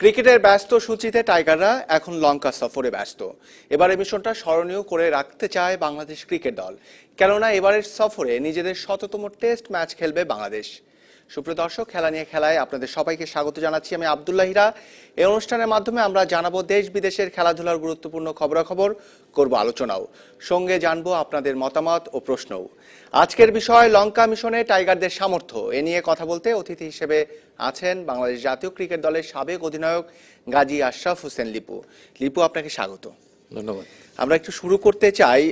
ক্রিকেটের ব্যস্ত সূচিতে টাইগাররা এখন লঙ্কা সফরে ব্যস্ত এবারে মিশনটা স্মরণীয় করে রাখতে চায় বাংলাদেশ ক্রিকেট দল কেননা এবারের সফরে নিজেদের শততম টেস্ট ম্যাচ খেলবে বাংলাদেশ সুপ্রিয় দর্শক খেলা নিয়ে খেলায় আপনাদের সবাইকে স্বাগত জানাচ্ছি আমি হিরা এই অনুষ্ঠানের মাধ্যমে আমরা জানাবো দেশ বিদেশের খেলাধুলার গুরুত্বপূর্ণ খবরাখবর করব আলোচনাও সঙ্গে জানবো আপনাদের মতামত ও প্রশ্নও আজকের বিষয় লঙ্কা মিশনে টাইগারদের সামর্থ্য এ নিয়ে কথা বলতে অতিথি হিসেবে আছেন বাংলাদেশ জাতীয় ক্রিকেট দলের সাবেক অধিনায়ক গাজী আশরাফ হোসেন লিপু লিপু আপনাকে স্বাগত ধন্যবাদ আমরা একটু শুরু করতে চাই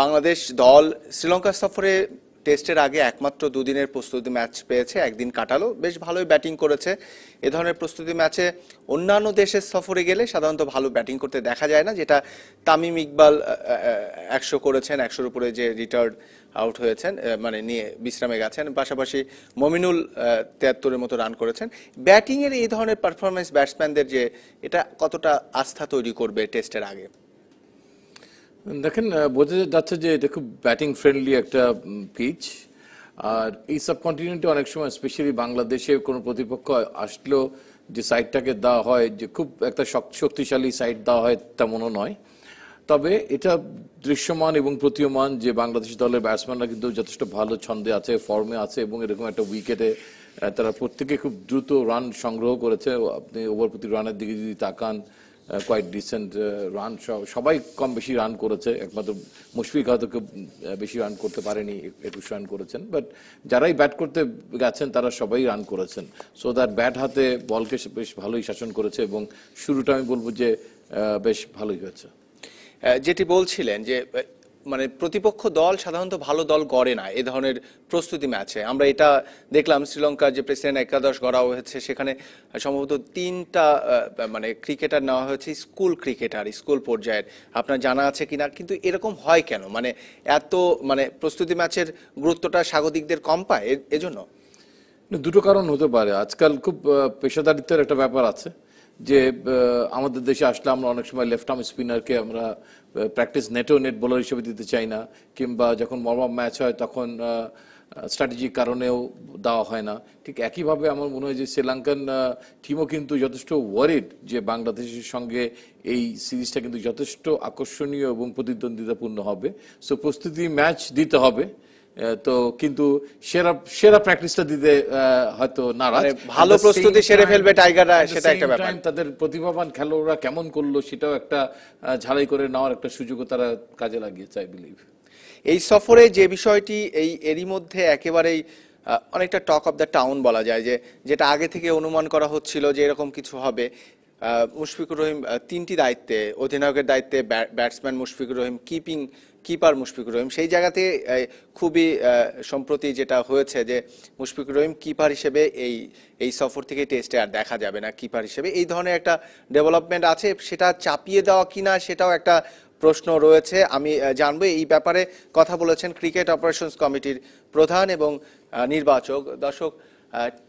বাংলাদেশ দল শ্রীলঙ্কা সফরে টেস্টের আগে একমাত্র দুদিনের প্রস্তুতি ম্যাচ পেয়েছে একদিন কাটালো বেশ ভালোই ব্যাটিং করেছে এ ধরনের প্রস্তুতি ম্যাচে অন্যান্য দেশের সফরে গেলে সাধারণত ভালো ব্যাটিং করতে দেখা যায় না যেটা তামিম ইকবাল একশো করেছেন একশোর উপরে যে রিটার্ড আউট হয়েছেন মানে নিয়ে বিশ্রামে গেছেন পাশাপাশি মমিনুল তিয়াত্তরের মতো রান করেছেন ব্যাটিংয়ের এই ধরনের পারফরমেন্স ব্যাটসম্যানদের যে এটা কতটা আস্থা তৈরি করবে টেস্টের আগে দেখেন বোঝা যাচ্ছে যে এটা খুব ব্যাটিং ফ্রেন্ডলি একটা পিচ আর এই সাবকন্টিনেন্টে অনেক সময় স্পেশালি বাংলাদেশে কোনো প্রতিপক্ষ আসলেও যে সাইডটাকে দেওয়া হয় যে খুব একটা শক্তিশালী সাইড দেওয়া হয় তেমনও নয় তবে এটা দৃশ্যমান এবং প্রতীয়মান যে বাংলাদেশ দলের ব্যাটসম্যানরা কিন্তু যথেষ্ট ভালো ছন্দে আছে ফর্মে আছে এবং এরকম একটা উইকেটে তারা প্রত্যেকে খুব দ্রুত রান সংগ্রহ করেছে আপনি ওভার প্রতি রানের দিকে যদি তাকান কোয়াইট ডিসেন্ট রান সবাই কম বেশি রান করেছে একমাত্র মুশফিক হয়তো কেউ বেশি রান করতে পারেনি একুশ রান করেছেন বাট যারাই ব্যাট করতে গেছেন তারা সবাই রান করেছেন সো দ্যাট ব্যাট হাতে বলকে বেশ ভালোই শাসন করেছে এবং শুরুটা আমি বলবো যে বেশ ভালোই হয়েছে যেটি বলছিলেন যে মানে প্রতিপক্ষ দল সাধারণত ভালো দল গড়ে না এ ধরনের প্রস্তুতি ম্যাচে আমরা এটা দেখলাম শ্রীলঙ্কার যে প্রেসিডেন্ট একাদশ গড়া হয়েছে সেখানে সম্ভবত তিনটা মানে ক্রিকেটার নেওয়া হয়েছে স্কুল ক্রিকেটার স্কুল পর্যায়ের আপনার জানা আছে কিনা কিন্তু এরকম হয় কেন মানে এত মানে প্রস্তুতি ম্যাচের গুরুত্বটা স্বাগতিকদের কম পায় এজন্য দুটো কারণ হতে পারে আজকাল খুব পেশাদারিত্বের একটা ব্যাপার আছে যে আমাদের দেশে আসলে আমরা অনেক সময় লেফট আর্ম স্পিনারকে আমরা প্র্যাকটিস নেটো নেট বোলার হিসেবে দিতে চাই না কিংবা যখন মর্মার ম্যাচ হয় তখন স্ট্র্যাটেজির কারণেও দেওয়া হয় না ঠিক একইভাবে আমার মনে হয় যে শ্রীলঙ্কান টিমও কিন্তু যথেষ্ট ওয়ারিড যে বাংলাদেশের সঙ্গে এই সিরিজটা কিন্তু যথেষ্ট আকর্ষণীয় এবং প্রতিদ্বন্দ্বিতাপূর্ণ হবে সো প্রস্তুতি ম্যাচ দিতে হবে তো কিন্তু সেরা সেরা প্র্যাকটিসটা দিতে হয়তো নারাজ মানে ভালো প্রস্তুতি সেরে ফেলবে টাইগাররা সেটা একটা ব্যাপার তাদের প্রতিভাবান খেলোয়াড়রা কেমন করলো সেটাও একটা ঝালাই করে নেওয়ার একটা সুযোগও তারা কাজে লাগিয়েছে আই বিলিভ এই সফরে যে বিষয়টি এই এরই মধ্যে একেবারেই অনেকটা টক অফ দ্য টাউন বলা যায় যে যেটা আগে থেকে অনুমান করা হচ্ছিল যে এরকম কিছু হবে মুশফিকুর রহিম তিনটি দায়িত্বে অধিনায়কের দায়িত্বে batsman Mushfiqur Rahim keeping keeper Mushfiqur Rahim সেই জায়গাতে খুবই সম্প্রতি যেটা হয়েছে যে মুশফিকুর রহিম কিপার হিসেবে এই এই সফর থেকে টেস্টে আর দেখা যাবে না কিপার হিসেবে এই ধরনের একটা ডেভেলপমেন্ট আছে সেটা চাপিয়ে দেওয়া কিনা সেটাও একটা প্রশ্ন রয়েছে আমি জানবো এই ব্যাপারে কথা বলেছেন ক্রিকেট অপারেশনস কমিটির প্রধান এবং নির্বাচক দর্শক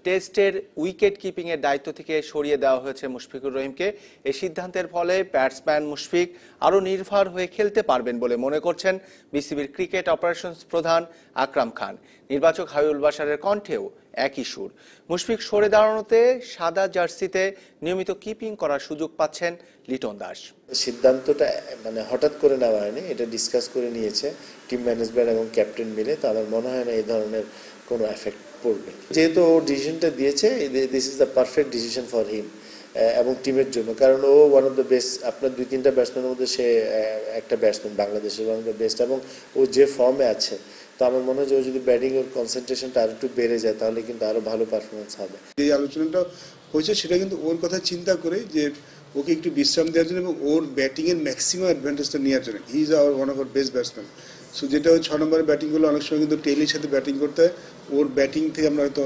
টেস্টের উইকেট কিপিংয়ের দায়িত্ব থেকে সরিয়ে দেওয়া হয়েছে মুশফিকুর রহিমকে এই সিদ্ধান্তের ফলে ব্যাটসম্যান মুশফিক আরও নির্ভর হয়ে খেলতে পারবেন বলে মনে করছেন বিসিবির ক্রিকেট অপারেশনস প্রধান আকরাম খান নির্বাচক হাবিবুল বাসারের কণ্ঠেও একই সুর মুশফিক সরে দাঁড়ানোতে সাদা জার্সিতে নিয়মিত কিপিং করার সুযোগ পাচ্ছেন লিটন দাস সিদ্ধান্তটা মানে হঠাৎ করে নেওয়া হয়নি এটা ডিসকাস করে নিয়েছে টিম ম্যানেজমেন্ট এবং ক্যাপ্টেন মিলে তাদের মনে হয় না এই ধরনের কোনো এফেক্ট পড়বে যেহেতু ও ডিসিশনটা দিয়েছে this is the perfect decision for him এবং টিমের জন্য কারণ ও ওয়ান অফ দ্য বেস্ট আপনার দুই তিনটা ব্যাটসম্যানের মধ্যে সে একটা ব্যাটসম্যান বাংলাদেশের ওয়ান অফ দ্য বেস্ট এবং ও যে ফর্মে আছে তো আমার মনে হয় যে ও যদি ব্যাটিং ওর কনসেন্ট্রেশনটা আর একটু বেড়ে যায় তাহলে কিন্তু আরও ভালো পারফরমেন্স হবে যে আলোচনাটা হয়েছে সেটা কিন্তু ওর কথা চিন্তা করে যে ওকে একটু বিশ্রাম দেওয়ার জন্য এবং ওর ব্যাটিংয়ের ম্যাক্সিমাম অ্যাডভান্টেজটা নেওয়ার জন্য he is our one of our best batsman so যেটা ওই ছ নম্বরে ব্যাটিং করলে অনেক সময় কিন্তু টেলির সাথে ব্যাটিং করতে হয় ওর ব্যাটিং থেকে আমরা হয়তো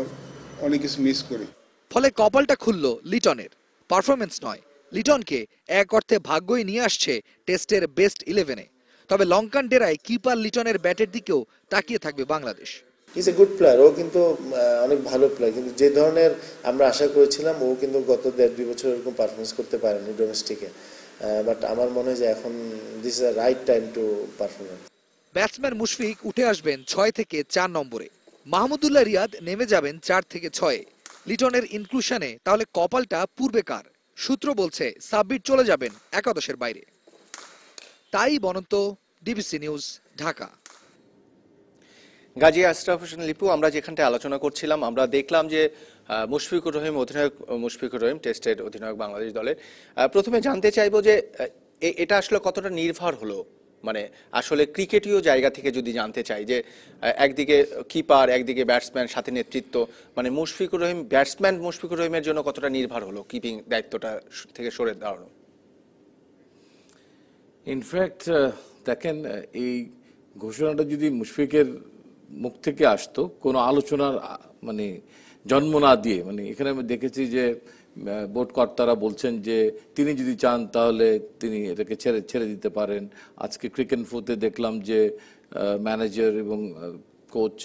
অনেক কিছু মিস করি ফলে কপালটা খুলল লিটনের পারফরমেন্স নয় লিটনকে এক অর্থে ভাগ্যই নিয়ে আসছে টেস্টের বেস্ট ইলেভেনে তবে লঙ্কান ডেরায় কিপার লিটনের ব্যাটের দিকেও তাকিয়ে থাকবে Bangladesh is a good player ও কিন্তু অনেক ভালো প্লেয়ার কিন্তু যে ধরনের আমরা আশা করেছিলাম ও কিন্তু গত দেড় দুই বছর এরকম পারফরমেন্স করতে পারেনি ডোমেস্টিকে বাট আমার মনে হয় যে এখন this is right time to performance batsman Mushfiq উঠে আসবেন ছয় থেকে চার নম্বরে মাহমুদুল্লাহ রিয়াদ নেমে যাবেন চার থেকে ছয়ে লিটনের ইনক্লুশনে তাহলে কপালটা পূর্বেকার সূত্র বলছে সাব্বির চলে যাবেন একাদশের বাইরে তাই বনন্ত ডিবিসি নিউজ ঢাকা গাজী আশরাফ হোসেন লিপু আমরা যেখানটায় আলোচনা করছিলাম আমরা দেখলাম যে মুশফিকুর রহিম অধিনায়ক মুশফিকুর রহিম টেস্টের অধিনায়ক বাংলাদেশ দলের প্রথমে জানতে চাইব যে এটা আসলে কতটা নির্ভর হলো মানে আসলে ক্রিকেটীয় জায়গা থেকে যদি জানতে চাই যে একদিকে কিপার একদিকে ব্যাটসম্যান সাথে নেতৃত্ব মানে মুশফিকুর রহিম ব্যাটসম্যান মুশফিকুর রহিমের জন্য কতটা নির্ভর হলো কিপিং দায়িত্বটা থেকে সরে দাঁড়ানো ইনফ্যাক্ট দেখেন এই ঘোষণাটা যদি মুশফিকের মুখ থেকে আসতো কোনো আলোচনার মানে জন্ম না দিয়ে মানে এখানে আমি দেখেছি যে বোর্ড কর্তারা বলছেন যে তিনি যদি চান তাহলে তিনি এটাকে ছেড়ে ছেড়ে দিতে পারেন আজকে ক্রিকেট ফুতে দেখলাম যে ম্যানেজার এবং কোচ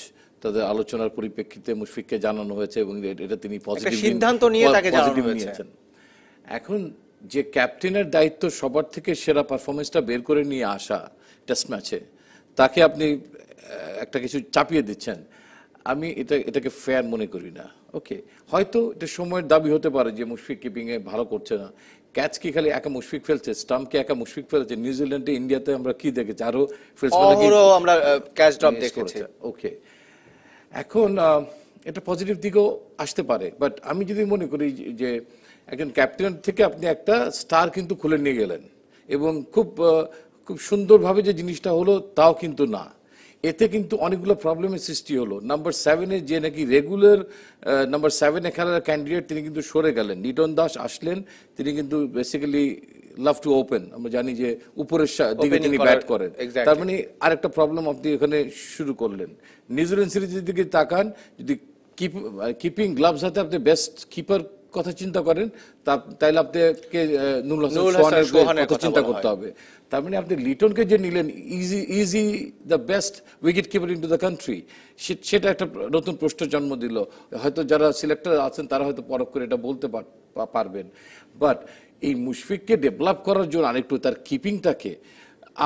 তাদের আলোচনার পরিপ্রেক্ষিতে মুশফিককে জানানো হয়েছে এবং এটা তিনি পজিটিভ সিদ্ধান্ত নিয়ে তাকে পজিটিভ নিয়েছেন এখন যে ক্যাপ্টেনের দায়িত্ব সবার থেকে সেরা পারফরমেন্সটা বের করে নিয়ে আসা টেস্ট ম্যাচে তাকে আপনি একটা কিছু চাপিয়ে দিচ্ছেন আমি এটা এটাকে ফেয়ার মনে করি না ওকে হয়তো এটা সময়ের দাবি হতে পারে যে মুশফিক কিপিংয়ে ভালো করছে না ক্যাচ কি খালি একা মুশফিক ফেলছে স্টাম্পকে একা মুশফিক ফেলছে নিউজিল্যান্ডে ইন্ডিয়াতে আমরা কি দেখেছি আরো আমরা ক্যাচ ড্রপ দেখেছি ওকে এখন এটা পজিটিভ দিকেও আসতে পারে বাট আমি যদি মনে করি যে একজন ক্যাপ্টেন থেকে আপনি একটা স্টার কিন্তু খুলে নিয়ে গেলেন এবং খুব খুব সুন্দরভাবে যে জিনিসটা হলো তাও কিন্তু না এতে কিন্তু অনেকগুলো প্রবলেমের সৃষ্টি হলো নাম্বার সেভেনে যে নাকি রেগুলার নাম্বার সেভেনে খেলার ক্যান্ডিডেট তিনি কিন্তু সরে গেলেন নিটন দাস আসলেন তিনি কিন্তু বেসিক্যালি লাভ টু ওপেন আমরা জানি যে উপরের দিকে তিনি ব্যাট করেন তার মানে আরেকটা প্রবলেম আপনি এখানে শুরু করলেন নিউজিল্যান্ড সিরিজের দিকে তাকান যদি কিপিং গ্লাভস হাতে আপনি বেস্ট কিপার কথা চিন্তা করেন তাহলে আপনাকে নুরুল কথা চিন্তা করতে হবে তার মানে আপনি লিটনকে যে নিলেন is he is he the best wicket keeper in to the country সেটা একটা নতুন প্রশ্ন জন্ম দিল হয়তো যারা সিলেক্টর আছেন তারা হয়তো পরখ করে এটা বলতে পারবেন বাট এই মুশফিককে ডেভেলপ করার জন্য আরেকটু তার কিপিংটাকে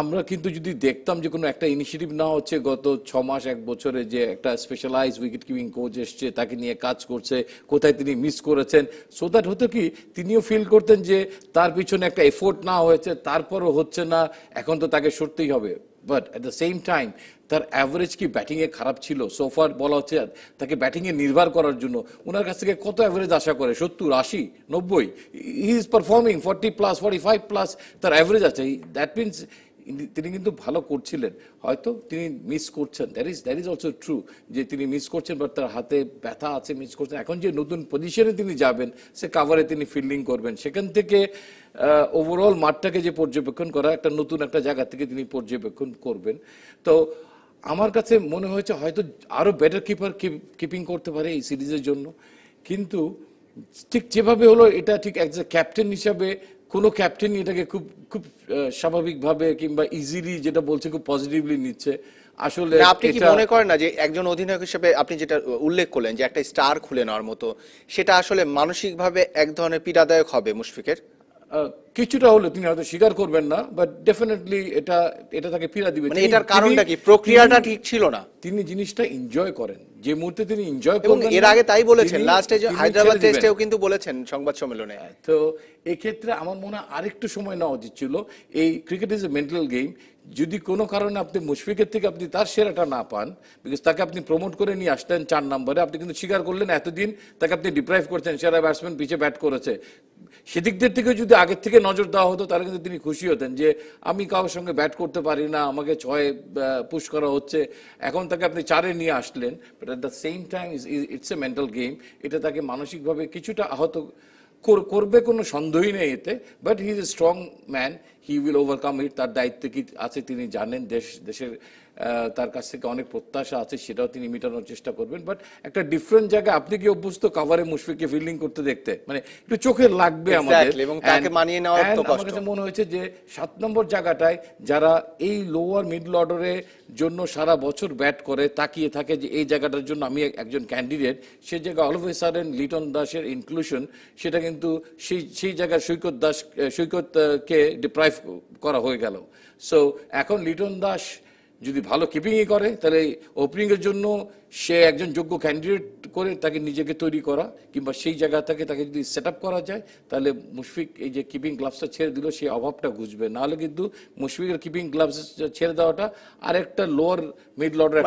আমরা কিন্তু যদি দেখতাম যে কোনো একটা ইনিশিয়েটিভ না হচ্ছে গত ছ মাস এক বছরে যে একটা স্পেশালাইজ উইকেট কিপিং কোচ এসছে তাকে নিয়ে কাজ করছে কোথায় তিনি মিস করেছেন সো দ্যাট হতো কি তিনিও ফিল করতেন যে তার পিছনে একটা এফোর্ট না হয়েছে তারপরও হচ্ছে না এখন তো তাকে সরতেই হবে but at the same time তার অ্যাভারেজ কি ব্যাটিংয়ে খারাপ ছিল সোফার বলা হচ্ছে তাকে ব্যাটিংয়ে নির্ভর করার জন্য ওনার কাছ থেকে কত অ্যাভারেজ আশা করে সত্তর আশি নব্বই is performing forty plus forty five plus তার অ্যাভারেজ আছে দ্যাট মিনস তিনি কিন্তু ভালো করছিলেন হয়তো তিনি মিস করছেন that is that is also true যে তিনি মিস করছেন বা তার হাতে ব্যথা আছে মিস করছেন এখন যে নতুন পজিশনে তিনি যাবেন সে কাভারে তিনি ফিল্ডিং করবেন সেখান থেকে ওভারঅল মাঠটাকে যে পর্যবেক্ষণ করা একটা নতুন একটা জায়গা থেকে তিনি পর্যবেক্ষণ করবেন তো আমার কাছে মনে হয়েছে হয়তো আরও বেটার কিপার কিপিং করতে পারে এই সিরিজের জন্য কিন্তু ঠিক যেভাবে হলো এটা ঠিক অ্যাজ এ ক্যাপ্টেন হিসাবে কোনো ক্যাপ্টেন এটাকে খুব খুব স্বাভাবিকভাবে কিংবা ইজিলি যেটা বলছে খুব পজিটিভলি নিচ্ছে আসলে আপনি কি মনে করেন না যে একজন অধিনায়ক হিসেবে আপনি যেটা উল্লেখ করলেন যে একটা স্টার খুলে নেওয়ার মতো সেটা আসলে মানসিকভাবে এক ধরনের পীড়াদায়ক হবে মুশফিকের কিছুটা হলে তিনি হয়তো স্বীকার করবেন না বাট ডেফিনেটলি এটা এটা তাকে ফিরা দিবে মানে এটার কারণটা কি প্রক্রিয়াটা ঠিক ছিল না তিনি জিনিসটা এনজয় করেন যে মুহূর্তে তিনি এনজয় করেন এর আগে তাই বলেছেন লাস্টে যে হায়দ্রাবাদ টেস্টেও কিন্তু বলেছেন সংবাদ সম্মেলনে হ্যাঁ, তো এই ক্ষেত্রে আমার মনে হয় আরেকটু সময় নেওয়া উচিত ছিল এই cricket is a mental game যদি কোনো কারণে আপনি মুশফিকের থেকে আপনি তার সেরাটা না পান বিকজ তাকে আপনি প্রমোট করে নিয়ে আসতেন চার নম্বরে আপনি কিন্তু স্বীকার করলেন এতদিন তাকে আপনি ডিপ্রাইভ করছেন সেরা ব্যাটসম্যান পিছিয়ে ব্যাট করেছে সেদিক থেকে যদি আগের থেকে নজর দেওয়া হতো তাহলে কিন্তু তিনি খুশি হতেন যে আমি কারোর সঙ্গে ব্যাট করতে পারি না আমাকে ছয় পুশ করা হচ্ছে এখন তাকে আপনি চারে নিয়ে আসলেন but at the same time it's a mental game এটা তাকে মানসিকভাবে কিছুটা আহত করবে কোনো সন্দেহই নেই এতে but he is a strong man he will overcome it তার দায়িত্ব কি আছে তিনি জানেন দেশ দেশের তার কাছ থেকে অনেক প্রত্যাশা আছে সেটাও তিনি মেটানোর চেষ্টা করবেন বাট একটা ডিফারেন্ট জায়গায় আপনি কি অভ্যস্ত কাভারে মুশফিককে ফিল্ডিং করতে দেখতে মানে একটু চোখে লাগবে আমাদের এবং তাকে মানিয়ে নেওয়া তো কষ্ট আমার মনে হয়েছে যে সাত নম্বর জায়গাটায় যারা এই লোয়ার মিডল অর্ডারে জন্য সারা বছর ব্যাট করে তাকিয়ে থাকে যে এই জায়গাটার জন্য আমি একজন ক্যান্ডিডেট সে জায়গায় জায়গা অলওয়েজ সারেন লিটন দাসের ইনক্লুশন সেটা কিন্তু সেই সেই জায়গায় সৈকত দাস সৈকতকে ডিপ্রাইভ করা হয়ে গেল সো এখন লিটন দাস যদি ভালো কিপিংই করে তাহলে ওপেনিংয়ের জন্য সে একজন যোগ্য ক্যান্ডিডেট করে তাকে নিজেকে তৈরি করা কিংবা সেই জায়গা থেকে তাকে যদি সেট করা যায় তাহলে মুশফিক এই যে কিপিং গ্লাভসটা ছেড়ে দিল সেই অভাবটা ঘুষবে নাহলে কিন্তু মুশফিকের কিপিং গ্লাভস ছেড়ে দেওয়াটা আর একটা লোয়ার মিড লর্ডার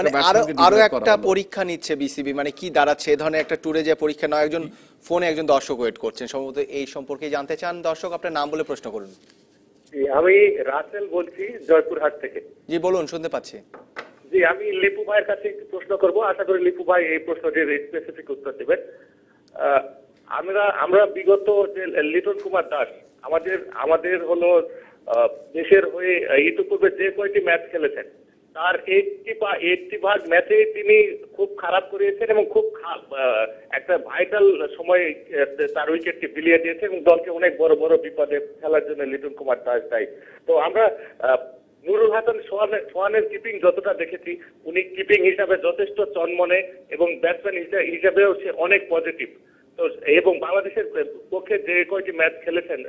আরো একটা পরীক্ষা নিচ্ছে বিসিবি মানে কি দাঁড়াচ্ছে এ ধরনের একটা ট্যুরে যে পরীক্ষা নয় একজন ফোনে একজন দর্শক ওয়েট করছেন সম্ভবত এই সম্পর্কে জানতে চান দর্শক আপনার নাম বলে প্রশ্ন করুন আমি রাসেল বলছি জয়পুরহাট থেকে জি বলুন শুনতে পাচ্ছি জি আমি লিপু ভাইয়ের কাছে একটু প্রশ্ন করব আশা করি লিপু ভাই এই প্রশ্নটির স্পেসিফিক উত্তর দেবেন আমরা আমরা বিগত যে লিটন কুমার দাস আমাদের আমাদের হলো দেশের হয়ে ইতিপূর্বে যে কয়টি ম্যাচ খেলেছেন তার এইটটি বা এইটটি ভাগ ম্যাচে তিনি খুব খারাপ করেছেন এবং খুব একটা ভাইটাল সময়ে তার উইকেটটি বিলিয়ে দিয়েছে এবং দলকে অনেক বড় বড় বিপদে খেলার জন্য লিটন কুমার দাস দায়ী তো আমরা নুরুল হাসান সোহানের সোহানের কিপিং যতটা দেখেছি উনি কিপিং হিসাবে যথেষ্ট চনমনে এবং ব্যাটসম্যান হিসাবেও সে অনেক পজিটিভ তো এবং বাংলাদেশের পক্ষে যে কয়টি ম্যাচ খেলেছেন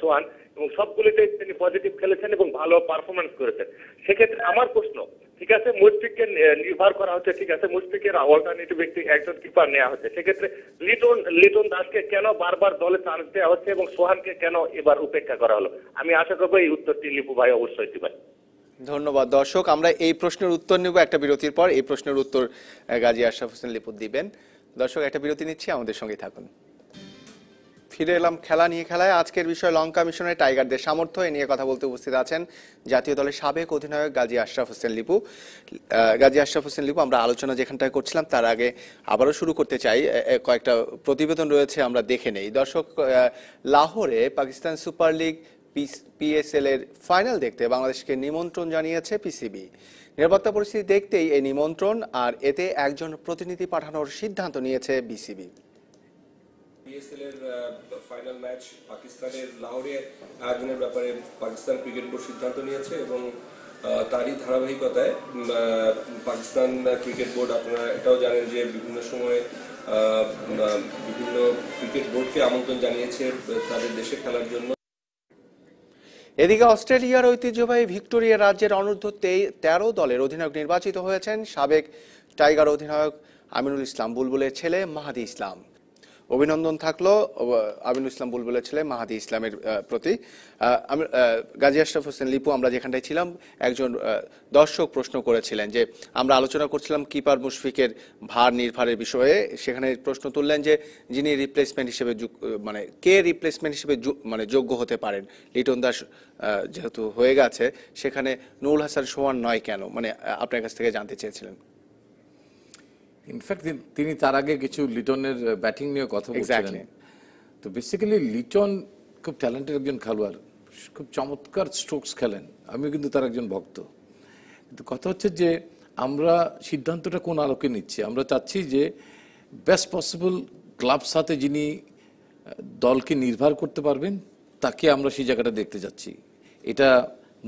সোহান এবং সবগুলিতে তিনি পজিটিভ খেলেছেন এবং ভালো পারফরমেন্স করেছেন সেক্ষেত্রে আমার প্রশ্ন ঠিক আছে মুশফিককে নির্ভর করা হচ্ছে ঠিক আছে মুশফিকের অল্টারনেটিভ একটি একজন কিপার নেওয়া হচ্ছে সেক্ষেত্রে লিটন লিটন দাসকে কেন বারবার দলে চান্স দেওয়া হচ্ছে এবং সোহানকে কেন এবার উপেক্ষা করা হলো আমি আশা করবো এই উত্তরটি লিপু ভাই অবশ্যই দিবেন ধন্যবাদ দর্শক আমরা এই প্রশ্নের উত্তর নেব একটা বিরতির পর এই প্রশ্নের উত্তর গাজী আশরাফ হোসেন লিপু দিবেন দর্শক একটা বিরতি নিচ্ছি আমাদের সঙ্গে থাকুন ফিরে এলাম খেলা নিয়ে খেলায় আজকের বিষয় লঙ্কা মিশনের টাইগারদের সামর্থ্য এ নিয়ে কথা বলতে উপস্থিত আছেন জাতীয় দলের সাবেক অধিনায়ক গাজী আশরাফ হোসেন লিপু গাজী আশরাফ হোসেন লিপু আমরা আলোচনা যেখানটায় করছিলাম তার আগে আবারও শুরু করতে চাই কয়েকটা প্রতিবেদন রয়েছে আমরা দেখে নেই দর্শক লাহোরে পাকিস্তান সুপার লিগ পিএসএল এর ফাইনাল দেখতে বাংলাদেশকে নিমন্ত্রণ জানিয়েছে পিসিবি নিরাপত্তা পরিস্থিতি দেখতেই এই নিমন্ত্রণ আর এতে একজন প্রতিনিধি পাঠানোর সিদ্ধান্ত নিয়েছে বিসিবি ফাইনাল ম্যাচ পাকিস্তানের আয়োজনের ব্যাপারে পাকিস্তান ক্রিকেট বোর্ড সিদ্ধান্ত নিয়েছে এবং তারই ধারাবাহিকতায় পাকিস্তান ক্রিকেট বোর্ড আপনারা এটাও জানেন যে বিভিন্ন সময়ে বিভিন্ন ক্রিকেট বোর্ডকে আমন্ত্রণ জানিয়েছে তাদের দেশে খেলার জন্য এদিকে অস্ট্রেলিয়ার ঐতিহ্যবাহী ভিক্টোরিয়া রাজ্যের অনূর্ধ্ব তেরো দলের অধিনায়ক নির্বাচিত হয়েছেন সাবেক টাইগার অধিনায়ক আমিনুল ইসলাম বুলবুলের ছেলে মাহাদি ইসলাম অভিনন্দন থাকলো আমিনুল ইসলাম বুল বলেছিলেন মাহাদি ইসলামের প্রতি আমি গাজী আশরাফ হোসেন লিপু আমরা যেখানটায় ছিলাম একজন দর্শক প্রশ্ন করেছিলেন যে আমরা আলোচনা করছিলাম কিপার মুশফিকের ভার নির্ভারের বিষয়ে সেখানে প্রশ্ন তুললেন যে যিনি রিপ্লেসমেন্ট হিসেবে মানে কে রিপ্লেসমেন্ট হিসেবে মানে যোগ্য হতে পারেন লিটন দাস যেহেতু হয়ে গেছে সেখানে নুরুল হাসান সোহান নয় কেন মানে আপনার কাছ থেকে জানতে চেয়েছিলেন ইনফ্যাক্ট তিনি তার আগে কিছু লিটনের ব্যাটিং নিয়ে কথা বলছিলেন তো বেসিক্যালি লিটন খুব ট্যালেন্টেড একজন খেলোয়াড় খুব চমৎকার স্ট্রোকস খেলেন আমিও কিন্তু তার একজন ভক্ত কিন্তু কথা হচ্ছে যে আমরা সিদ্ধান্তটা কোন আলোকে নিচ্ছি আমরা চাচ্ছি যে বেস্ট পসিবল ক্লাব সাথে যিনি দলকে নির্ভর করতে পারবেন তাকে আমরা সেই জায়গাটা দেখতে যাচ্ছি এটা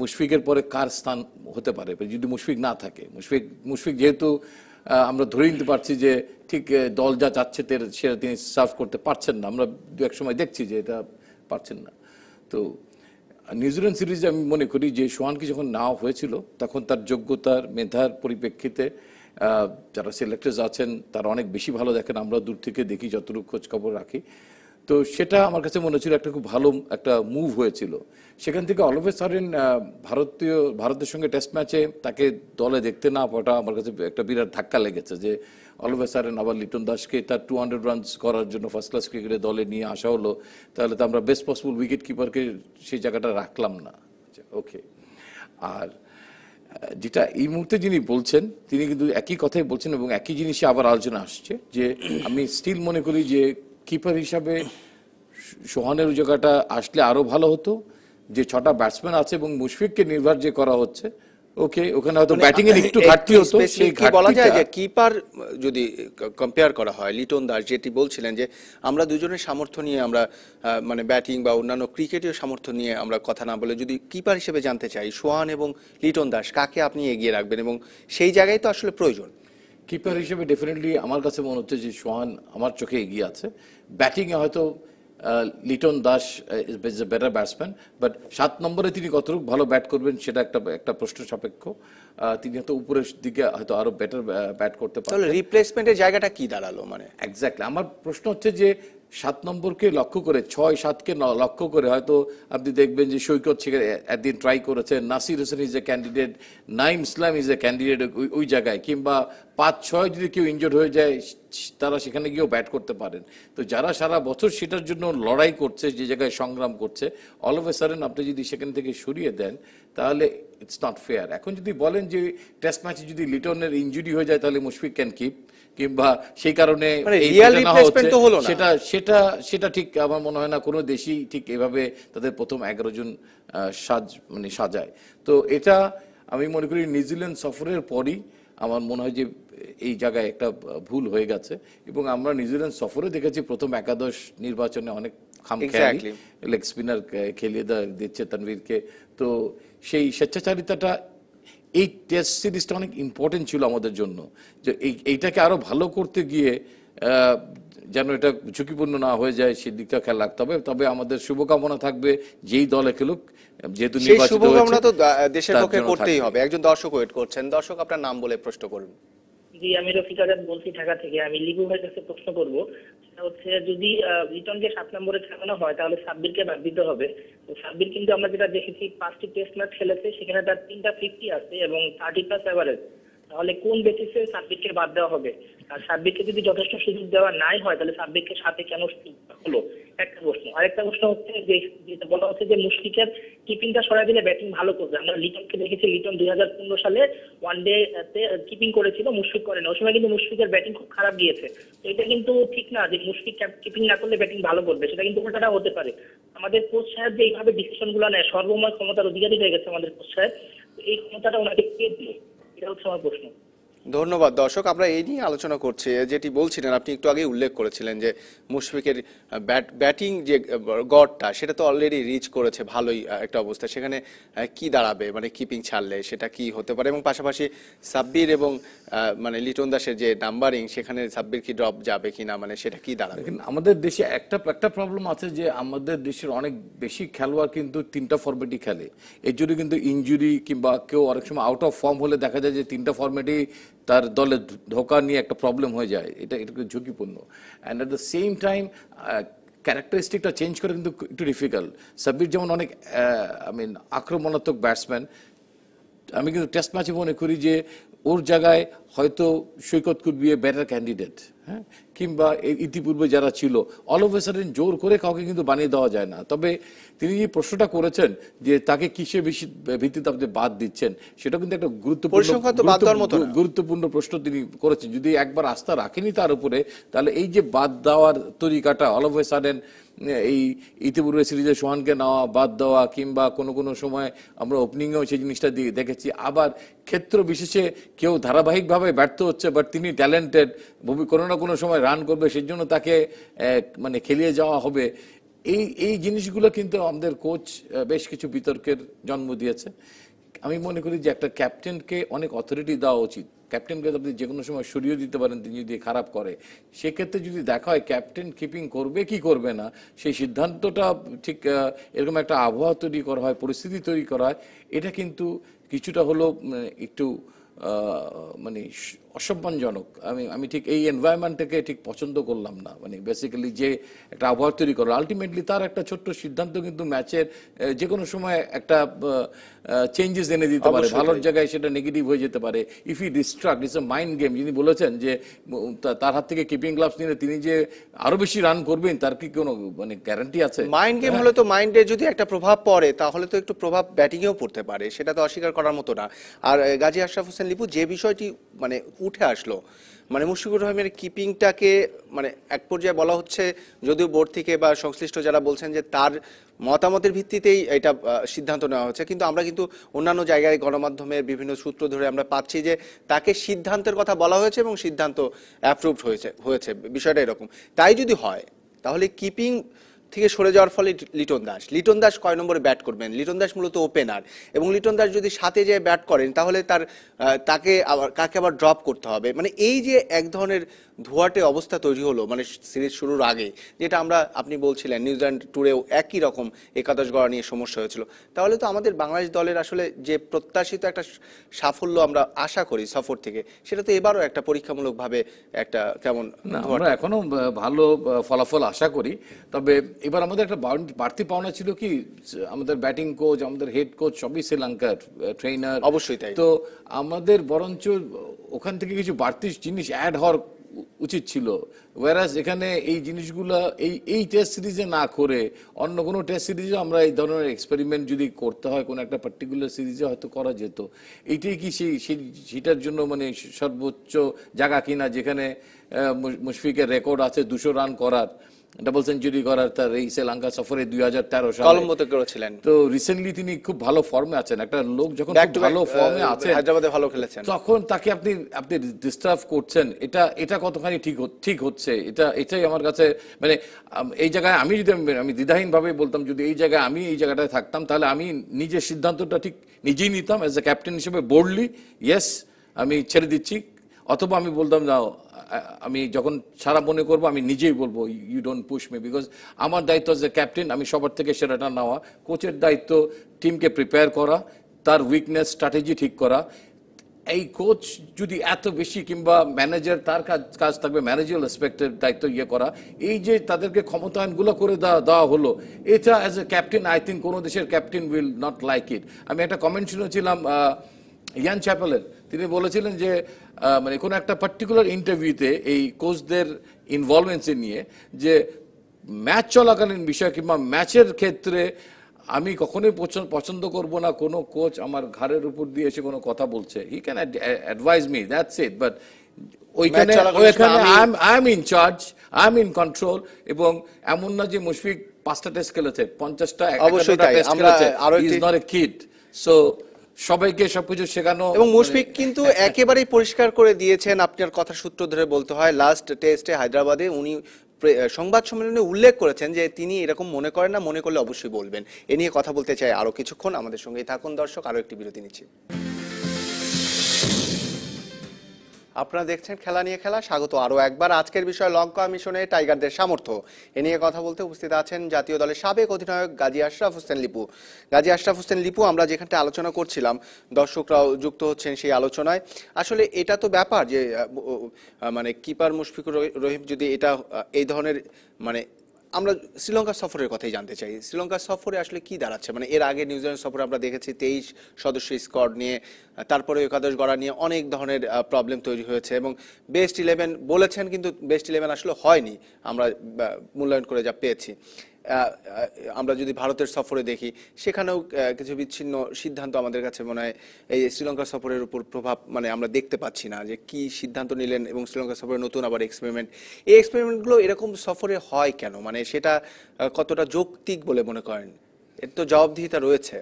মুশফিকের পরে কার স্থান হতে পারে যদি মুশফিক না থাকে মুশফিক মুশফিক যেহেতু আমরা ধরে নিতে পারছি যে ঠিক দল যা চাচ্ছে সেটা তিনি সার্ভ করতে পারছেন না আমরা দু এক সময় দেখছি যে এটা পারছেন না তো নিউজিল্যান্ড সিরিজে আমি মনে করি যে সোহানকে যখন নেওয়া হয়েছিল তখন তার যোগ্যতার মেধার পরিপ্রেক্ষিতে যারা সিলেক্টেস আছেন তারা অনেক বেশি ভালো দেখেন আমরা দূর থেকে দেখি যতটুকু খোঁজ খবর রাখি তো সেটা আমার কাছে মনে হচ্ছিল একটা খুব ভালো একটা মুভ হয়েছিল সেখান থেকে অল অফ এ সারেন ভারতীয় ভারতের সঙ্গে টেস্ট ম্যাচে তাকে দলে দেখতে না পাওয়াটা আমার কাছে একটা বিরাট ধাক্কা লেগেছে যে অল অফ এ সারেন আবার লিটন দাসকে তার টু হান্ড্রেড রানস করার জন্য ফার্স্ট ক্লাস ক্রিকেটে দলে নিয়ে আসা হলো তাহলে তো আমরা বেস্ট পসিবল উইকেট কিপারকে সেই জায়গাটা রাখলাম না ওকে আচ্ছা, আর যেটা এই মুহূর্তে যিনি বলছেন তিনি কিন্তু একই কথাই বলছেন এবং একই জিনিসে আবার আলোচনা আসছে যে আমি স্টিল মনে করি যে কিপার হিসাবে সোহানের জায়গাটা আসলে আরও ভালো হতো যে ছটা ব্যাটসম্যান আছে এবং মুশফিককে নির্ভর যে করা হচ্ছে ওকে ওখানে হয়তো ব্যাটিং মানে এর একটু ঘাটতি হতো সেই বলা যায় যে কিপার যদি কম্পেয়ার করা হয় লিটন দাস যেটি বলছিলেন যে আমরা দুজনের সামর্থ্য নিয়ে আমরা মানে ব্যাটিং বা অন্যান্য ক্রিকেটীয় সামর্থ্য নিয়ে আমরা কথা না বলে যদি কিপার হিসেবে জানতে চাই সোহান এবং লিটন দাস কাকে আপনি এগিয়ে রাখবেন এবং সেই জায়গায় তো আসলে প্রয়োজন কিপার হিসেবে ডেফিনেটলি আমার কাছে মনে হচ্ছে যে সোহান আমার চোখে এগিয়ে আছে ব্যাটিংয়ে হয়তো Liton Das is a better batsman but সাত নম্বরে তিনি কতটুকু ভালো ব্যাট করবেন সেটা একটা একটা প্রশ্ন সাপেক্ষ তিনি হয়তো উপরের দিকে হয়তো আরো বেটার ব্যাট করতে পারেন রিপ্লেসমেন্টের জায়গাটা কি দাঁড়ালো মানে একজাক্টলি আমার প্রশ্ন হচ্ছে যে সাত নম্বরকে লক্ষ্য করে ছয় সাতকে লক্ষ্য করে হয়তো আপনি দেখবেন যে সৈকত শেখ একদিন ট্রাই করেছেন Nasir Hossain is a candidate Naim Islam is a candidate ওই জায়গায় কিংবা পাঁচ ছয় যদি কেউ ইনজোর্ড হয়ে যায় তারা সেখানে গিয়েও ব্যাট করতে পারেন তো যারা সারা বছর সেটার জন্য লড়াই করছে যে জায়গায় সংগ্রাম করছে অল অফ এ সারেন আপনি যদি সেখান থেকে সরিয়ে দেন তাহলে ইটস নট ফেয়ার এখন যদি বলেন যে টেস্ট ম্যাচে যদি লিটনের ইঞ্জুরি হয়ে যায় তাহলে মুশফিক ক্যান কিপ কিংবা সেই কারণে মানে সেটা সেটা সেটা ঠিক আমার মনে হয় না কোনো দেশই ঠিক এভাবে তাদের প্রথম এগারো জন সাজ মানে সাজায় তো এটা আমি মনে করি নিউজিল্যান্ড সফরের পরই আমার মনে হয় যে এই জায়গায় একটা ভুল হয়ে গেছে এবং আমরা নিউজিল্যান্ড সফরে দেখেছি প্রথম একাদশ নির্বাচনে অনেক খামখেয়ালি লেগ স্পিনার খেলিয়ে দিচ্ছে তানভীরকে তো সেই স্বেচ্ছাচারিতাটা এই টেস্ট সিরিজটা অনেক ইম্পর্টেন্ট ছিল আমাদের জন্য যে এইটাকে আরও ভালো করতে গিয়ে যেন এটা ঝুঁকিপূর্ণ না হয়ে যায় সেদিকটা খেয়াল রাখতে হবে তবে আমাদের শুভকামনা থাকবে যেই দলে খেলুক যেহেতু শুভকামনা তো দেশের পক্ষে করতেই হবে একজন দর্শক ওয়েট করছেন দর্শক আপনার নাম বলে প্রশ্ন করুন জি আমি রফিক আজাদ বলছি ঢাকা থেকে আমি লিগু ভাইয়ের কাছে প্রশ্ন করবো সেটা হচ্ছে যদি রিটনকে সাত নম্বরে খেলানো হয় তাহলে সাব্বিরকে বাদ দিতে হবে সাব্বির কিন্তু আমরা যেটা দেখেছি পাঁচটি টেস্ট ম্যাচ খেলেছে সেখানে তার তিনটা ফিফটি আছে এবং থার্টি প্লাস এভারেজ তাহলে কোন বেসিসে সাব্বিককে বাদ দেওয়া হবে আর সাব্বিককে যদি যথেষ্ট সুযোগ দেওয়া নাই হয় তাহলে সাব্বিককে সাথে কেন হলো একটা প্রশ্ন আরেকটা প্রশ্ন হচ্ছে যে যেটা বলা হচ্ছে যে মুশফিকের কিপিংটা সরাই দিলে ব্যাটিং ভালো করবে আমরা লিটনকে দেখেছি লিটন দুই হাজার পনেরো সালে ওয়ান ডে তে কিপিং করেছিল মুশফিক করেন ওই সময় কিন্তু মুশফিকের ব্যাটিং খুব খারাপ গিয়েছে তো এটা কিন্তু ঠিক না যে মুশফিক কিপিং না করলে ব্যাটিং ভালো করবে সেটা কিন্তু উল্টাটা হতে পারে আমাদের কোচ সাহেব যে এইভাবে ডিসিশন গুলো নেয় সর্বময় ক্ষমতার অধিকারী হয়ে গেছে আমাদের কোচ সাহেব এই ক্ষমতাটা ওনাকে কে দিল এটাও সময় প্রশ্ন ধন্যবাদ দর্শক আমরা এই নিয়ে আলোচনা করছি যেটি বলছিলেন আপনি একটু আগে উল্লেখ করেছিলেন যে মুশফিকের ব্যাট ব্যাটিং যে গড়টা সেটা তো অলরেডি রিচ করেছে ভালোই একটা অবস্থা সেখানে কি দাঁড়াবে মানে কিপিং ছাড়লে সেটা কি হতে পারে এবং পাশাপাশি সাব্বির এবং মানে লিটন দাসের যে নাম্বারিং সেখানে সাব্বির কি ড্রপ যাবে কি না মানে সেটা কি দাঁড়াবে আমাদের দেশে একটা একটা প্রবলেম আছে যে আমাদের দেশের অনেক বেশি খেলোয়াড় কিন্তু তিনটা ফর্মেটই খেলে এর জন্য কিন্তু ইঞ্জুরি কিংবা কেউ অনেক সময় আউট অফ ফর্ম হলে দেখা যায় যে তিনটা ফর্মেটেই তার দলে ঢোকা নিয়ে একটা প্রবলেম হয়ে যায় এটা এটা ঝুঁকিপূর্ণ and at the same time ক্যারেক্টারিস্টিকটা চেঞ্জ করা কিন্তু একটু ডিফিকাল্ট সাব্বির যেমন অনেক আই মিন আক্রমণাত্মক ব্যাটসম্যান আমি কিন্তু টেস্ট ম্যাচে মনে করি যে ওর জায়গায় হয়তো Saikat could be a better candidate হ্যাঁ কিংবা ইতিপূর্বে যারা ছিল অল অফ এ সাডেন জোর করে কাউকে কিন্তু বানিয়ে দেওয়া যায় না তবে তিনি যে প্রশ্নটা করেছেন যে তাকে কিসে বেশি ভিত্তিতে আপনি বাদ দিচ্ছেন সেটা কিন্তু একটা গুরুত্বপূর্ণ গুরুত্বপূর্ণ প্রশ্ন তিনি করেছেন যদি একবার আস্থা রাখেনি তার উপরে তাহলে এই যে বাদ দেওয়ার তরিকাটা অল অফ এ সাডেন এই ইতিপূর্বে সিরিজে সোহানকে নেওয়া বাদ দেওয়া কিংবা কোনো কোনো সময় আমরা ওপেনিংয়েও সেই জিনিসটা দিয়ে দেখেছি আবার ক্ষেত্র বিশেষে কেউ ধারাবাহিকভাবে ব্যর্থ হচ্ছে বাট তিনি ট্যালেন্টেড কোনো না কোনো সময় রান করবে সেই জন্য তাকে মানে খেলিয়ে যাওয়া হবে এই এই জিনিসগুলো কিন্তু আমাদের কোচ বেশ কিছু বিতর্কের জন্ম দিয়েছে আমি মনে করি যে একটা ক্যাপ্টেনকে অনেক অথরিটি দেওয়া উচিত ক্যাপ্টেনকে আপনি যে কোনো সময় সরিয়ে দিতে পারেন তিনি যদি খারাপ করে সেক্ষেত্রে যদি দেখা হয় ক্যাপ্টেন কিপিং করবে কি করবে না সেই সিদ্ধান্তটা ঠিক এরকম একটা আবহাওয়া তৈরি করা হয় পরিস্থিতি তৈরি করা হয় এটা কিন্তু কিছুটা হলেও মানে একটু মানে অসম্মানজনক আমি আমি ঠিক এই এনভায়রনমেন্টটাকে ঠিক পছন্দ করলাম না মানে বেসিক্যালি যে একটা আবহাওয়া তৈরি করো আলটিমেটলি তার একটা ছোট্ট সিদ্ধান্ত কিন্তু ম্যাচের যে কোনো সময় একটা চেঞ্জেস এনে দিতে পারে ভালোর জায়গায় সেটা নেগেটিভ হয়ে যেতে পারে if he distract it's a mind game যিনি বলেছেন যে তার হাত থেকে কিপিং গ্লাভস নিলে তিনি যে আরো বেশি রান করবেন তার কি কোনো মানে গ্যারান্টি আছে মাইন্ড হ্যাঁ। গেম হলে তো মাইন্ডে যদি একটা প্রভাব পড়ে তাহলে তো একটু প্রভাব ব্যাটিংয়েও পড়তে পারে সেটা তো অস্বীকার করার মতো না আর গাজী আশরাফ হোসেন লিপু যে বিষয়টি মানে উঠে আসলো মানে মুশফিকুর রহিমের কিপিংটাকে মানে এক পর্যায়ে বলা হচ্ছে যদিও বোর্ড থেকে বা সংশ্লিষ্ট যারা বলছেন যে তার মতামতের ভিত্তিতেই এটা সিদ্ধান্ত নেওয়া হচ্ছে কিন্তু আমরা কিন্তু অন্যান্য জায়গায় গণমাধ্যমে বিভিন্ন সূত্র ধরে আমরা পাচ্ছি যে তাকে সিদ্ধান্তের কথা বলা হয়েছে এবং সিদ্ধান্ত অ্যাপ্রুভড হয়েছে হয়েছে বিষয়টা এরকম তাই যদি হয় তাহলে কিপিং থেকে সরে যাওয়ার ফলে লিটন দাস লিটন দাস কয় নম্বরে ব্যাট করবেন লিটন দাস মূলত ওপেনার এবং লিটন দাস যদি সাথে যেয়ে ব্যাট করেন তাহলে তার তাকে আবার কাকে আবার ড্রপ করতে হবে মানে এই যে এক ধরনের ধোয়াটে অবস্থা তৈরি হলো মানে সিরিজ শুরুর আগে যেটা আমরা আপনি বলছিলেন নিউজিল্যান্ড ট্যুরেও একই রকম একাদশ গড়া নিয়ে সমস্যা হয়েছিল তাহলে তো আমাদের বাংলাদেশ দলের আসলে যে প্রত্যাশিত একটা সাফল্য আমরা আশা করি সফর থেকে সেটা তো এবারও একটা পরীক্ষামূলকভাবে একটা কেমন আমরা এখনও ভালো ফলাফল আশা করি তবে এবার আমাদের একটা বাড়তি পাওনা ছিল কি আমাদের ব্যাটিং কোচ আমাদের হেড কোচ সবই শ্রীলঙ্কার ট্রেনার অবশ্যই তাই তো আমাদের বরঞ্চ ওখান থেকে কিছু বাড়তি জিনিস অ্যাড হওয়ার উচিত ছিল ওয়ারাস এখানে এই জিনিসগুলো এই এই টেস্ট সিরিজে না করে অন্য কোনো টেস্ট সিরিজে আমরা এই ধরনের এক্সপেরিমেন্ট যদি করতে হয় কোনো একটা পার্টিকুলার সিরিজে হয়তো করা যেত এইটাই কি সেই সেটার জন্য মানে সর্বোচ্চ জায়গা কিনা যেখানে মুশফিকের রেকর্ড আছে দুশো রান করার ডাবল সেঞ্চুরি করার তার এই শ্রীলঙ্কা সফরে দুই হাজার তেরো সাল মতো করেছিলেন তো রিসেন্টলি তিনি খুব ভালো ফর্মে আছেন একটা লোক যখন ভালো ফর্মে আছে হায়দ্রাবাদে ভালো খেলেছেন তখন তাকে আপনি আপনি ডিস্টার্ব করছেন এটা এটা কতখানি ঠিক ঠিক হচ্ছে এটা এটাই আমার কাছে মানে এই জায়গায় আমি যদি আমি দ্বিধাহীন ভাবে বলতাম যদি এই জায়গায় আমি এই জায়গাটায় থাকতাম তাহলে আমি নিজের সিদ্ধান্তটা ঠিক নিজেই নিতাম অ্যাজ এ ক্যাপ্টেন হিসেবে বোর্ডলি ইয়েস আমি ছেড়ে দিচ্ছি অথবা আমি বলতাম না আমি যখন সারা মনে করবো আমি নিজেই বলবো you don't push me because আমার দায়িত্ব যে ক্যাপ্টেন আমি সবার থেকে সেরাটা নেওয়া কোচের দায়িত্ব টিমকে প্রিপেয়ার করা তার উইকনেস স্ট্র্যাটেজি ঠিক করা এই কোচ যদি এত বেশি কিংবা ম্যানেজার তার কাজ কাজ থাকবে ম্যানেজার এসপেক্টের দায়িত্ব ইয়ে করা এই যে তাদেরকে ক্ষমতায়নগুলো করে দেওয়া দেওয়া হলো এটা as a captain I think কোনো দেশের captain will not like it আমি একটা কমেন্ট শুনেছিলাম ইয়ান চ্যাপেলের তিনি বলেছিলেন যে মানে কোনো একটা পার্টিকুলার ইন্টারভিউতে এই কোচদের ইনভলভমেন্টসে নিয়ে যে ম্যাচ চলাকালীন বিষয় কিংবা ম্যাচের ক্ষেত্রে আমি কখনোই পছন্দ করব না কোনো কোচ আমার ঘাড়ের উপর দিয়ে এসে কোনো কথা বলছে he can advise me that's it but ওইখানে ওইখানে I am in charge I am in control এবং এমন না যে মুশফিক পাঁচটা টেস্ট খেলেছে পঞ্চাশটা অবশ্যই আরো is not a kid so সবাইকে সবকিছু শেখানো এবং মুশফিক কিন্তু হ্যাঁ, হ্যাঁ। একেবারেই পরিষ্কার করে দিয়েছেন আপনার কথা সূত্র ধরে বলতে হয় লাস্ট টেস্টে হায়দ্রাবাদে উনি সংবাদ সম্মেলনে উল্লেখ করেছেন যে তিনি এরকম মনে করেন না মনে করলে অবশ্যই বলবেন এ নিয়ে কথা বলতে চাই আরো কিছুক্ষণ আমাদের সঙ্গে থাকুন দর্শক আরো একটি বিরতি নিচ্ছি আপনারা দেখছেন খেলা নিয়ে খেলা স্বাগত আরও একবার আজকের বিষয় লঙ্কা মিশনে টাইগারদের সামর্থ্য এ নিয়ে কথা বলতে উপস্থিত আছেন জাতীয় দলের সাবেক অধিনায়ক গাজী আশরাফ হোসেন লিপু গাজী আশরাফ হোসেন লিপু আমরা যেখানটা আলোচনা করছিলাম দর্শকরাও যুক্ত হচ্ছেন সেই আলোচনায় আসলে এটা তো ব্যাপার যে মানে কিপার মুশফিকুর রহিম যদি এটা এই ধরনের মানে আমরা শ্রীলঙ্কা সফরের কথাই জানতে চাই শ্রীলঙ্কা সফরে আসলে কি দাঁড়াচ্ছে মানে এর আগে নিউজিল্যান্ড সফরে আমরা দেখেছি তেইশ সদস্য স্কোয়াড নিয়ে তারপরে একাদশ গড়া নিয়ে অনেক ধরনের প্রবলেম তৈরি হয়েছে এবং বেস্ট ইলেভেন বলেছেন কিন্তু বেস্ট ইলেভেন আসলে হয়নি আমরা মূল্যায়ন করে যা পেয়েছি আমরা যদি ভারতের সফরে দেখি সেখানেও কিছু বিচ্ছিন্ন সিদ্ধান্ত আমাদের কাছে মনে হয় এই শ্রীলঙ্কা সফরের উপর প্রভাব মানে আমরা দেখতে পাচ্ছি না যে কি সিদ্ধান্ত নিলেন এবং শ্রীলঙ্কা সফরে নতুন আবার এক্সপেরিমেন্ট এই এক্সপেরিমেন্টগুলো এরকম সফরে হয় কেন মানে সেটা কতটা যৌক্তিক বলে মনে করেন এর তো জবাবদিহিতা রয়েছে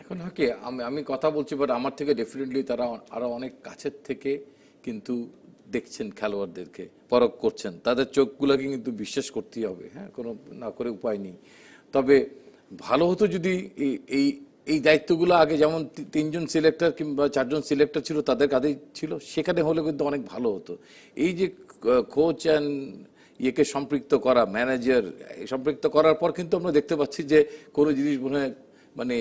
এখন হকি আমি আমি কথা বলছি বাট আমার থেকে ডেফিনেটলি তারা আরও অনেক কাছের থেকে কিন্তু দেখছেন খেলোয়াড়দেরকে পরক করছেন তাদের চোখগুলোকে কিন্তু বিশ্বাস করতেই হবে হ্যাঁ কোনো না করে উপায় নেই তবে ভালো হতো যদি এই এই দায়িত্বগুলো আগে যেমন তিনজন সিলেক্টর কিংবা চারজন সিলেক্টর ছিল তাদের কাঁধেই ছিল সেখানে হলে কিন্তু অনেক ভালো হতো এই যে কোচ অ্যান্ড ইয়েকে সম্পৃক্ত করা ম্যানেজার সম্পৃক্ত করার পর কিন্তু আমরা দেখতে পাচ্ছি যে কোনো জিনিস মনে হয় মানে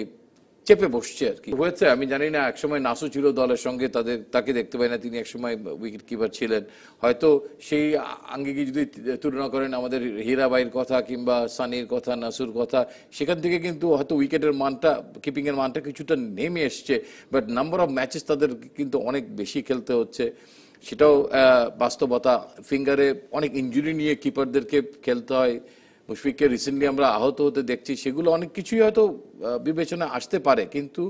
চেপে বসছে আর কি হয়েছে আমি জানি না একসময় নাসু ছিল দলের সঙ্গে তাদের তাকে দেখতে পাই না তিনি একসময় উইকেট কিপার ছিলেন হয়তো সেই আঙ্গিকে যদি তুলনা করেন আমাদের হীরাবাইয়ের কথা কিংবা সানির কথা নাসুর কথা সেখান থেকে কিন্তু হয়তো উইকেটের মানটা কিপিংয়ের মানটা কিছুটা নেমে এসছে বাট নাম্বার অফ ম্যাচেস তাদের কিন্তু অনেক বেশি খেলতে হচ্ছে সেটাও বাস্তবতা ফিঙ্গারে অনেক ইঞ্জুরি নিয়ে কিপারদেরকে খেলতে হয় মুশফিককে রিসেন্টলি আমরা আহত হতে দেখছি সেগুলো অনেক কিছুই হয়তো বিবেচনা আসতে পারে কিন্তু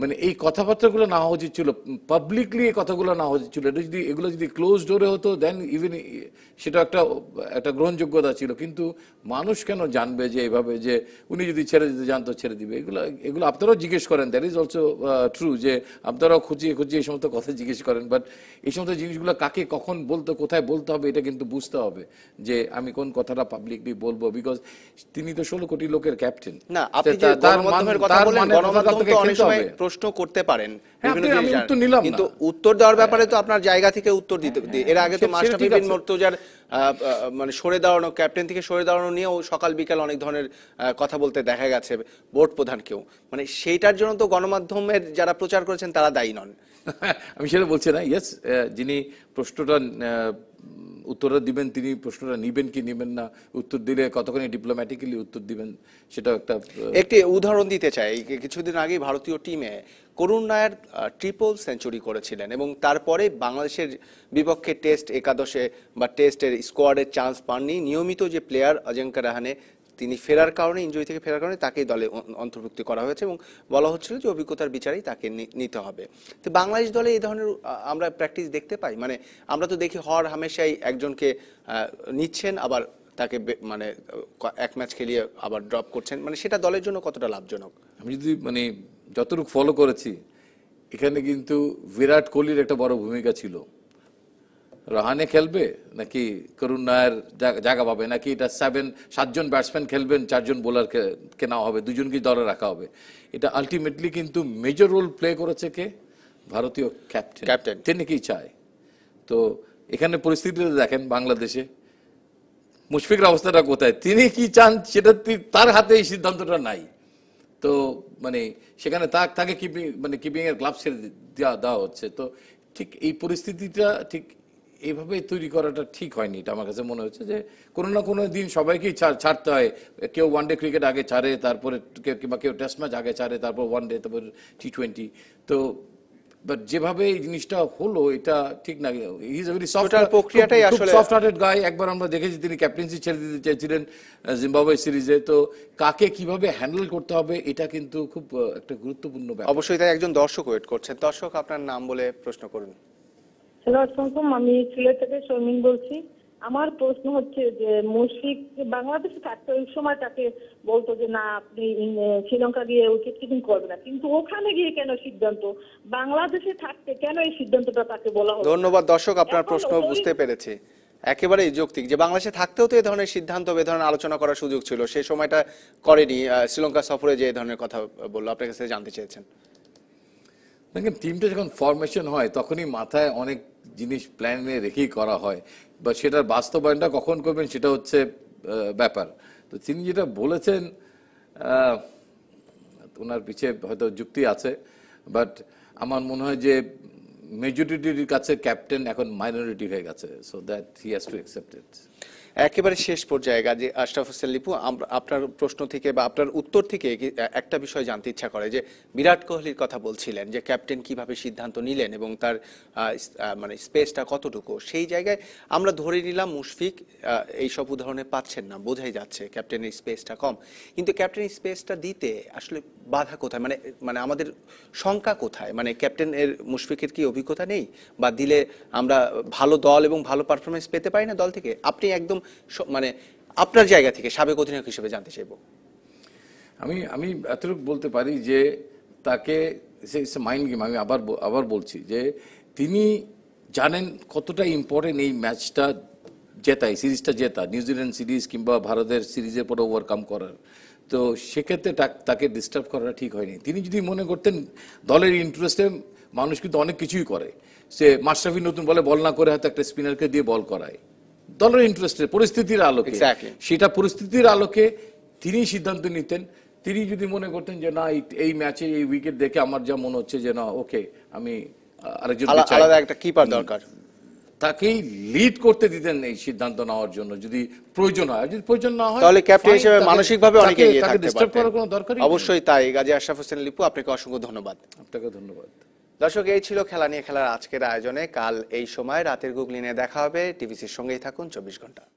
মানে এই কথাবার্তাগুলো না হওয়া উচিত ছিল পাবলিকলি এই কথাগুলো না হওয়া উচিত ছিল এটা যদি এগুলো যদি ক্লোজ ডোরে হতো দেন ইভেন সেটা একটা একটা গ্রহণযোগ্যতা ছিল কিন্তু মানুষ কেন জানবে যে এইভাবে যে উনি যদি ছেড়ে দিতে জানতো ছেড়ে দিবে এগুলো এগুলো আপনারাও জিজ্ঞেস করেন দ্যাট ইজ অলসো ট্রু যে আপনারাও খুঁজিয়ে খুঁজিয়ে এই সমস্ত কথা জিজ্ঞেস করেন বাট এই সমস্ত জিনিসগুলো কাকে কখন বলতো কোথায় বলতে হবে এটা কিন্তু বুঝতে হবে যে আমি কোন কথাটা পাবলিকলি বলবো বিকজ তিনি তো ষোলো কোটি লোকের ক্যাপ্টেন না তার মাধ্যমের কথা বলেন গণমাধ্যম তো অনেক সময় প্রশ্ন করতে পারেন হ্যাঁ, কিন্তু উত্তর দেওয়ার হ্যাঁ। ব্যাপারে তো আপনার জায়গা থেকে উত্তর দিতে হ্যাঁ, এর আগে তো মাস্টার মর্তুজার মানে সরে দাঁড়ানো ক্যাপ্টেন থেকে সরে দাঁড়ানো নিয়েও সকাল বিকাল অনেক ধরনের কথা বলতে দেখা গেছে বোর্ড প্রধানকেও মানে সেইটার জন্য তো গণমাধ্যমের যারা প্রচার করেছেন তারা দায়ী নন আমি সেটা বলছি না ইয়েস যিনি প্রশ্নটা উত্তরটা দিবেন তিনি প্রশ্নটা নিবেন কি নেবেন না উত্তর দিলে কতখানি ডিপ্লোম্যাটিক্যালি উত্তর দিবেন সেটা একটা একটি উদাহরণ দিতে চাই কিছুদিন আগে ভারতীয় টিমে করুণ নায়ার ট্রিপল সেঞ্চুরি করেছিলেন এবং তারপরে বাংলাদেশের বিপক্ষে টেস্ট একাদশে বা টেস্টের স্কোয়াডের চান্স পাননি নিয়মিত যে প্লেয়ার অজেঙ্কা রাহানে তিনি ফেরার কারণে ইনজুরি থেকে ফেরার কারণে তাকেই দলে অন্তর্ভুক্তি করা হয়েছে এবং বলা হচ্ছিল যে অভিজ্ঞতার বিচারেই তাকে নিতে হবে তো বাংলাদেশ দলে এই ধরনের আমরা প্র্যাকটিস দেখতে পাই মানে আমরা তো দেখি হর হামেশাই একজনকে নিচ্ছেন আবার তাকে মানে এক ম্যাচ খেলিয়ে আবার ড্রপ করছেন মানে সেটা দলের জন্য কতটা লাভজনক আমি যদি মানে যতটুকু ফলো করেছি এখানে কিন্তু বিরাট কোহলির একটা বড় ভূমিকা ছিল রহানে খেলবে নাকি করুণ নায়ের জায়গা পাবে নাকি এটা সেভেন সাতজন ব্যাটসম্যান খেলবেন চারজন বোলারকে কেনা হবে দুজনকেই দলে রাখা হবে এটা আলটিমেটলি কিন্তু মেজর রোল প্লে করেছে কে ভারতীয় ক্যাপ্টেন ক্যাপ্টেন তিনি কি চায় তো এখানে পরিস্থিতিটা দেখেন বাংলাদেশে মুশফিকের অবস্থাটা কোথায় তিনি কি চান সেটা তার হাতে এই সিদ্ধান্তটা নাই তো মানে সেখানে তাকে কিপিং মানে কিপিংয়ের গ্লাভ ছেড়ে দেওয়া দেওয়া হচ্ছে তো ঠিক এই পরিস্থিতিটা ঠিক এইভাবে তৈরি করাটা ঠিক হয়নি এটা আমার কাছে মনে হচ্ছে যে কোনো না কোনো দিন সবাইকেই ছাড়তে হয় কেউ ওয়ান ডে ক্রিকেট আগে ছাড়ে তারপরে কিংবা কেউ টেস্ট ম্যাচ আগে ছাড়ে তারপর ওয়ান ডে তারপর টি টোয়েন্টি তো বাট যেভাবে এই জিনিসটা হলো এটা ঠিক না ইজ ভেরি সফট প্রক্রিয়াটাই আসলে সফট হার্টেড গাই একবার আমরা দেখেছি তিনি ক্যাপ্টেন্সি ছেড়ে দিতে চেয়েছিলেন জিম্বাবুয়ে সিরিজে তো কাকে কিভাবে হ্যান্ডেল করতে হবে এটা কিন্তু খুব একটা গুরুত্বপূর্ণ ব্যাপার অবশ্যই তাই একজন দর্শক ওয়েট করছেন দর্শক আপনার নাম বলে প্রশ্ন করুন হ্যালো আসসালাম আমি সিলেট থেকে শর্মিন বলছি আমার প্রশ্ন হচ্ছে যে মুশফিক বাংলাদেশে থাকতে ওই সময় তাকে বলতো যে না আপনি শ্রীলঙ্কা গিয়ে উইকেট কিপিং করবে না কিন্তু ওখানে গিয়ে কেন সিদ্ধান্ত বাংলাদেশে থাকতে কেন এই সিদ্ধান্তটা তাকে বলা হলো ধন্যবাদ দর্শক আপনার প্রশ্ন বুঝতে পেরেছি একেবারেই যৌক্তিক যে বাংলাদেশে থাকতেও তো এ ধরনের সিদ্ধান্ত এ ধরনের আলোচনা করার সুযোগ ছিল সে সময়টা করেনি শ্রীলঙ্কা সফরে যে এই ধরনের কথা বললো আপনার কাছে জানতে চেয়েছেন দেখেন টিমটা যখন ফরমেশন হয় তখনই মাথায় অনেক জিনিস প্ল্যানে রেখেই করা হয় বা সেটার বাস্তবায়নটা কখন করবেন সেটা হচ্ছে ব্যাপার তো তিনি যেটা বলেছেন ওনার পিছিয়ে হয়তো যুক্তি আছে বাট আমার মনে হয় যে মেজরিটির কাছে ক্যাপ্টেন এখন মাইনরিটি হয়ে গেছে so that he has to accept it একেবারে শেষ পর্যায়ে গাজী আশরাফ হোসেন লিপু আপনার প্রশ্ন থেকে বা আপনার উত্তর থেকে একটা বিষয় জানতে ইচ্ছা করে যে বিরাট কোহলির কথা বলছিলেন যে ক্যাপ্টেন কিভাবে সিদ্ধান্ত নিলেন এবং তার মানে স্পেসটা কতটুকু সেই জায়গায় আমরা ধরে নিলাম মুশফিক এইসব উদাহরণে পাচ্ছেন না বোঝাই যাচ্ছে ক্যাপ্টেনের স্পেসটা কম কিন্তু ক্যাপ্টেনের স্পেসটা দিতে আসলে বাধা কোথায় মানে মানে আমাদের শঙ্কা কোথায় মানে ক্যাপ্টেন এর মুশফিকের কি অভিজ্ঞতা নেই বা দিলে আমরা ভালো দল এবং ভালো পারফরমেন্স পেতে পারি না দল থেকে আপনি একদম মানে আপনার জায়গা থেকে সাবেক অধিনায়ক হিসেবে জানতে চাইব আমি আমি এতটুকু বলতে পারি যে তাকে মাইন্ড গেম আমি আবার আবার বলছি যে তিনি জানেন কতটা ইম্পর্টেন্ট এই ম্যাচটা জেতা এই সিরিজটা জেতা নিউজিল্যান্ড সিরিজ কিংবা ভারতের সিরিজের পরে ওভারকাম করার তো সেক্ষেত্রে তাকে ডিস্টার্ব করাটা ঠিক হয়নি তিনি যদি মনে করতেন দলের ইন্টারেস্টে মানুষ কিন্তু অনেক কিছুই করে সে মাশরাফি নতুন বলে বল না করে হয়তো একটা স্পিনারকে দিয়ে বল করায় দলের ইন্টারেস্টের পরিস্থিতির আলোকে সেটা পরিস্থিতির আলোকে তিনি সিদ্ধান্ত নিতেন তিনি যদি মনে করতেন যে না এই ম্যাচে এই উইকেট দেখে আমার যা মনে হচ্ছে যে না ওকে আমি একটা কিপার দরকার তাকেই লিড করতে দিতেন এই সিদ্ধান্ত নেওয়ার জন্য যদি প্রয়োজন হয় যদি প্রয়োজন না হয় তাহলে ক্যাপ্টেন হিসেবে অনেকে কোনো দরকার অবশ্যই তাই গাজী আশরাফ হোসেন লিপু আপনাকে অসংখ্য ধন্যবাদ আপনাকে ধন্যবাদ দর্শক এই ছিল খেলা নিয়ে খেলার আজকের আয়োজনে কাল এই সময় রাতের গুগলিনে দেখা হবে টিভিসির সঙ্গেই থাকুন চব্বিশ ঘন্টা